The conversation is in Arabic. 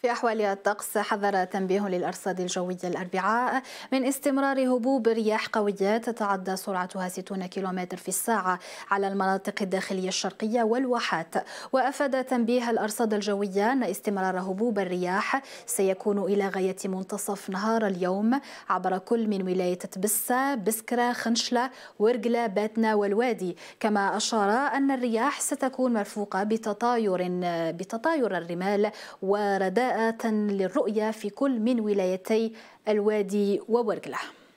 في أحوال الطقس حذر تنبيه للأرصاد الجوية الأربعاء من استمرار هبوب رياح قوية تتعدى سرعتها 60 كيلومتر في الساعة على المناطق الداخلية الشرقية والواحات وأفاد تنبيه الأرصاد الجوية أن استمرار هبوب الرياح سيكون إلى غاية منتصف نهار اليوم عبر كل من ولاية تبسة، بسكرة، خنشلة، ورقلة، باتنا والوادي كما أشار أن الرياح ستكون مرفوقة بتطاير بتطاير الرمال ورداء للرؤية في كل من ولايتي الوادي وورقلة